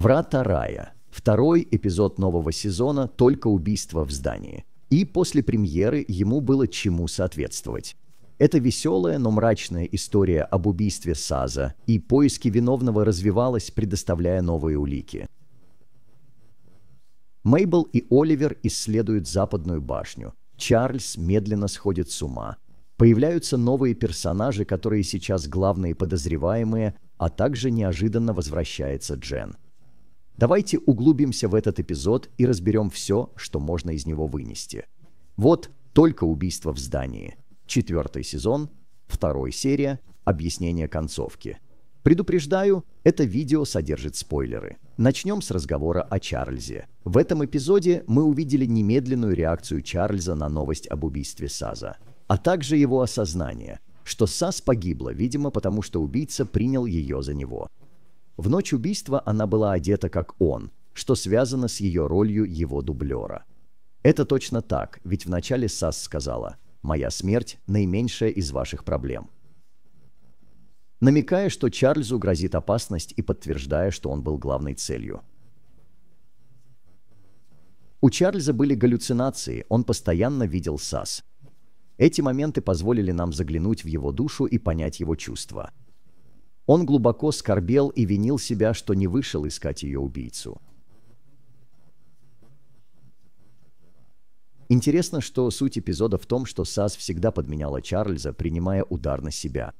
Врата рая. Второй эпизод нового сезона «Только убийство в здании». И после премьеры ему было чему соответствовать. Эта веселая, но мрачная история об убийстве Саза и поиске виновного развивалась, предоставляя новые улики. Мейбл и Оливер исследуют Западную башню. Чарльз медленно сходит с ума. Появляются новые персонажи, которые сейчас главные подозреваемые, а также неожиданно возвращается Джен. Давайте углубимся в этот эпизод и разберем все, что можно из него вынести. Вот «Только убийство в здании». Четвертый сезон, вторая серия, объяснение концовки. Предупреждаю, это видео содержит спойлеры. Начнем с разговора о Чарльзе. В этом эпизоде мы увидели немедленную реакцию Чарльза на новость об убийстве Саза, а также его осознание, что Саз погибла, видимо, потому что убийца принял ее за него. В ночь убийства она была одета как он, что связано с ее ролью его дублера. Это точно так, ведь вначале Сас сказала «Моя смерть – наименьшая из ваших проблем». Намекая, что Чарльзу грозит опасность и подтверждая, что он был главной целью. У Чарльза были галлюцинации, он постоянно видел Сас. Эти моменты позволили нам заглянуть в его душу и понять его чувства – он глубоко скорбел и винил себя, что не вышел искать ее убийцу. Интересно, что суть эпизода в том, что Сас всегда подменяла Чарльза, принимая удар на себя.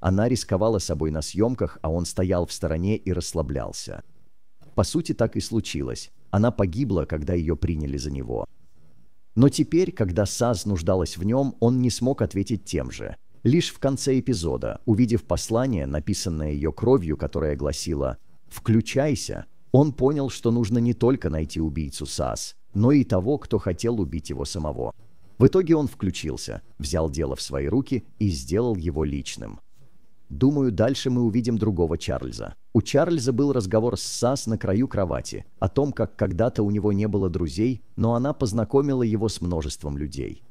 Она рисковала собой на съемках, а он стоял в стороне и расслаблялся. По сути, так и случилось. Она погибла, когда ее приняли за него. Но теперь, когда Саз нуждалась в нем, он не смог ответить тем же – Лишь в конце эпизода, увидев послание, написанное ее кровью, которое гласило «Включайся», он понял, что нужно не только найти убийцу САС, но и того, кто хотел убить его самого. В итоге он включился, взял дело в свои руки и сделал его личным. Думаю, дальше мы увидим другого Чарльза. У Чарльза был разговор с Сас на краю кровати, о том, как когда-то у него не было друзей, но она познакомила его с множеством людей.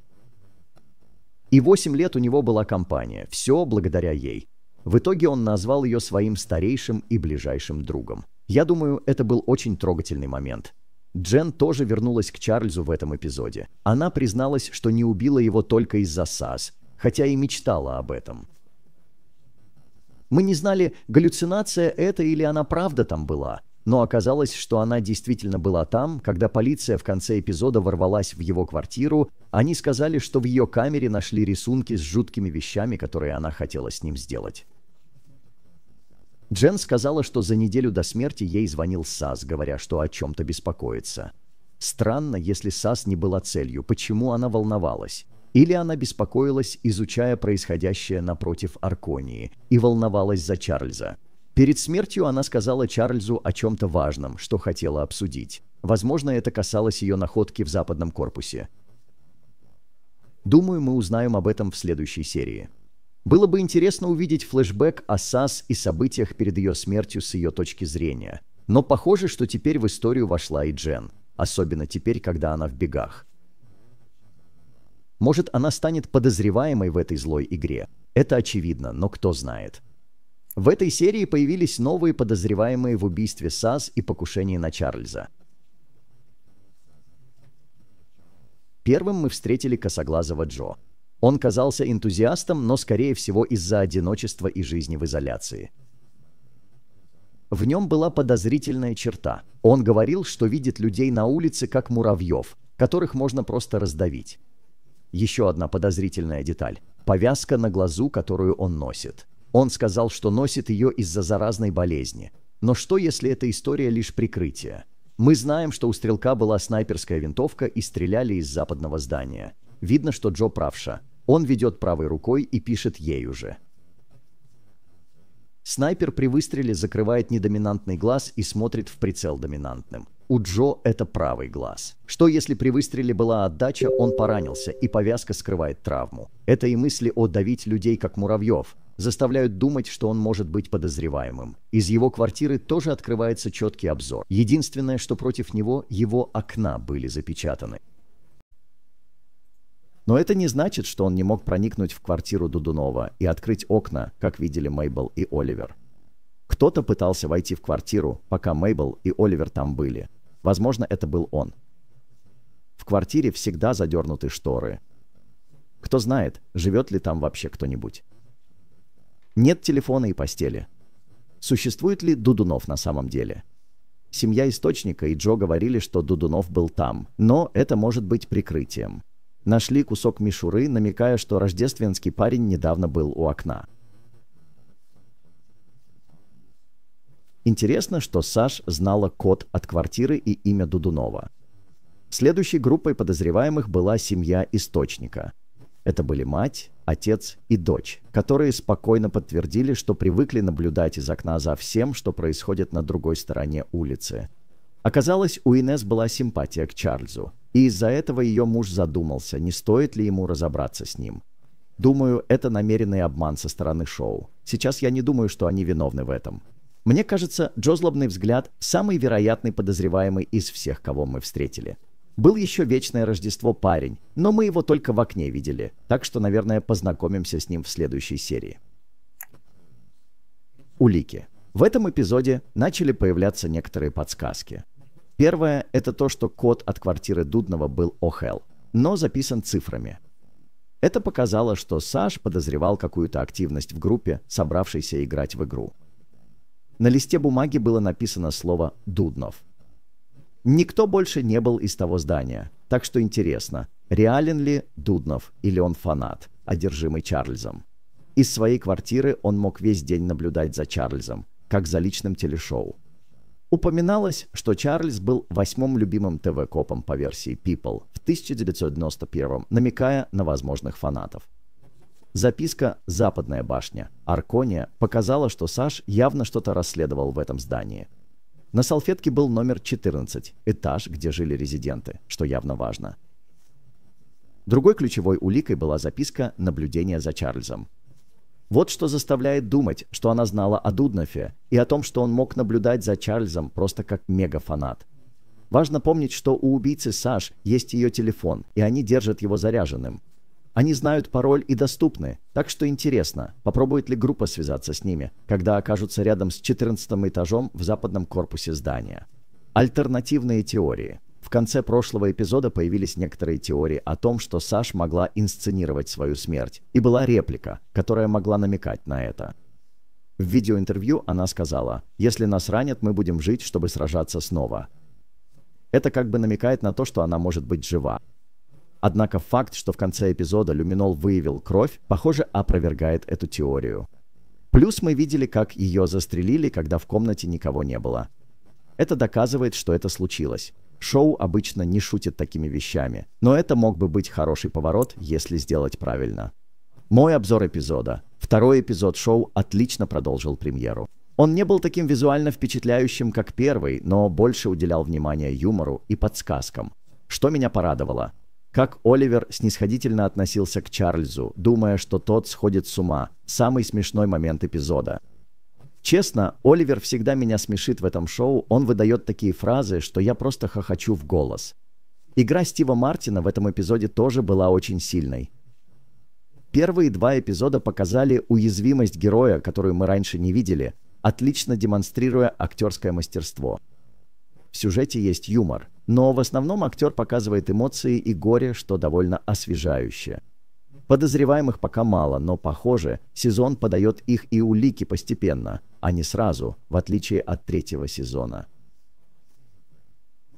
И 8 лет у него была компания, все благодаря ей. В итоге он назвал ее своим старейшим и ближайшим другом. Я думаю, это был очень трогательный момент. Джен тоже вернулась к Чарльзу в этом эпизоде. Она призналась, что не убила его только из-за САС, хотя и мечтала об этом. Мы не знали, галлюцинация это или она правда там была, но оказалось, что она действительно была там, когда полиция в конце эпизода ворвалась в его квартиру они сказали, что в ее камере нашли рисунки с жуткими вещами, которые она хотела с ним сделать. Джен сказала, что за неделю до смерти ей звонил САС, говоря, что о чем-то беспокоится. Странно, если САС не была целью, почему она волновалась. Или она беспокоилась, изучая происходящее напротив Арконии, и волновалась за Чарльза. Перед смертью она сказала Чарльзу о чем-то важном, что хотела обсудить. Возможно, это касалось ее находки в западном корпусе. Думаю, мы узнаем об этом в следующей серии. Было бы интересно увидеть флешбэк о САС и событиях перед ее смертью с ее точки зрения. Но похоже, что теперь в историю вошла и Джен, особенно теперь, когда она в бегах. Может, она станет подозреваемой в этой злой игре. Это очевидно, но кто знает. В этой серии появились новые подозреваемые в убийстве САС и покушении на Чарльза. Первым мы встретили косоглазого Джо. Он казался энтузиастом, но, скорее всего, из-за одиночества и жизни в изоляции. В нем была подозрительная черта. Он говорил, что видит людей на улице как муравьев, которых можно просто раздавить. Еще одна подозрительная деталь – повязка на глазу, которую он носит. Он сказал, что носит ее из-за заразной болезни. Но что, если эта история лишь прикрытие? Мы знаем, что у стрелка была снайперская винтовка и стреляли из западного здания. Видно, что Джо правша. Он ведет правой рукой и пишет ей уже. Снайпер при выстреле закрывает недоминантный глаз и смотрит в прицел доминантным. У Джо это правый глаз. Что если при выстреле была отдача, он поранился, и повязка скрывает травму? Это и мысли о давить людей, как муравьев, заставляют думать, что он может быть подозреваемым. Из его квартиры тоже открывается четкий обзор. Единственное, что против него, его окна были запечатаны. Но это не значит, что он не мог проникнуть в квартиру Дудунова и открыть окна, как видели Мейбл и Оливер. Кто-то пытался войти в квартиру, пока Мейбл и Оливер там были. Возможно, это был он. В квартире всегда задернуты шторы. Кто знает, живет ли там вообще кто-нибудь. Нет телефона и постели. Существует ли Дудунов на самом деле? Семья источника и Джо говорили, что Дудунов был там, но это может быть прикрытием. Нашли кусок мишуры, намекая, что рождественский парень недавно был у окна. Интересно, что Саш знала код от квартиры и имя Дудунова. Следующей группой подозреваемых была семья источника. Это были мать, отец и дочь, которые спокойно подтвердили, что привыкли наблюдать из окна за всем, что происходит на другой стороне улицы. Оказалось, у Инес была симпатия к Чарльзу, и из-за этого ее муж задумался, не стоит ли ему разобраться с ним. Думаю, это намеренный обман со стороны шоу. Сейчас я не думаю, что они виновны в этом. Мне кажется, Джозлобный взгляд – самый вероятный подозреваемый из всех, кого мы встретили. Был еще вечное Рождество парень, но мы его только в окне видели, так что, наверное, познакомимся с ним в следующей серии. Улики. В этом эпизоде начали появляться некоторые подсказки. Первое – это то, что код от квартиры Дудного был ОХЛ, но записан цифрами. Это показало, что Саш подозревал какую-то активность в группе, собравшейся играть в игру. На листе бумаги было написано слово «Дуднов», Никто больше не был из того здания. Так что интересно, реален ли Дуднов или он фанат, одержимый Чарльзом? Из своей квартиры он мог весь день наблюдать за Чарльзом, как за личным телешоу. Упоминалось, что Чарльз был восьмым любимым ТВ-копом по версии People в 1991, намекая на возможных фанатов. Записка «Западная башня. Аркония» показала, что Саш явно что-то расследовал в этом здании – на салфетке был номер 14, этаж, где жили резиденты, что явно важно. Другой ключевой уликой была записка «Наблюдение за Чарльзом». Вот что заставляет думать, что она знала о Дуднофе и о том, что он мог наблюдать за Чарльзом просто как мегафанат. Важно помнить, что у убийцы Саш есть ее телефон, и они держат его заряженным, они знают пароль и доступны, так что интересно, попробует ли группа связаться с ними, когда окажутся рядом с 14 этажом в западном корпусе здания. Альтернативные теории. В конце прошлого эпизода появились некоторые теории о том, что Саш могла инсценировать свою смерть, и была реплика, которая могла намекать на это. В видеоинтервью она сказала, «Если нас ранят, мы будем жить, чтобы сражаться снова». Это как бы намекает на то, что она может быть жива. Однако факт, что в конце эпизода Люминол выявил кровь, похоже, опровергает эту теорию. Плюс мы видели, как ее застрелили, когда в комнате никого не было. Это доказывает, что это случилось. Шоу обычно не шутит такими вещами, но это мог бы быть хороший поворот, если сделать правильно. Мой обзор эпизода. Второй эпизод шоу отлично продолжил премьеру. Он не был таким визуально впечатляющим, как первый, но больше уделял внимания юмору и подсказкам. Что меня порадовало – как Оливер снисходительно относился к Чарльзу, думая, что тот сходит с ума. Самый смешной момент эпизода. Честно, Оливер всегда меня смешит в этом шоу, он выдает такие фразы, что я просто хохочу в голос. Игра Стива Мартина в этом эпизоде тоже была очень сильной. Первые два эпизода показали уязвимость героя, которую мы раньше не видели, отлично демонстрируя актерское мастерство. В сюжете есть юмор – но в основном актер показывает эмоции и горе, что довольно освежающее. Подозреваемых пока мало, но, похоже, сезон подает их и улики постепенно, а не сразу, в отличие от третьего сезона.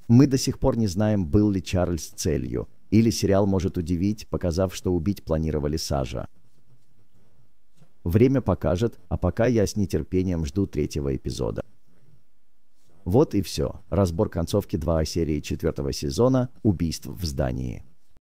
Мы до сих пор не знаем, был ли Чарльз целью, или сериал может удивить, показав, что убить планировали Сажа. Время покажет, а пока я с нетерпением жду третьего эпизода. Вот и все. Разбор концовки 2 серии четвертого сезона «Убийств в здании».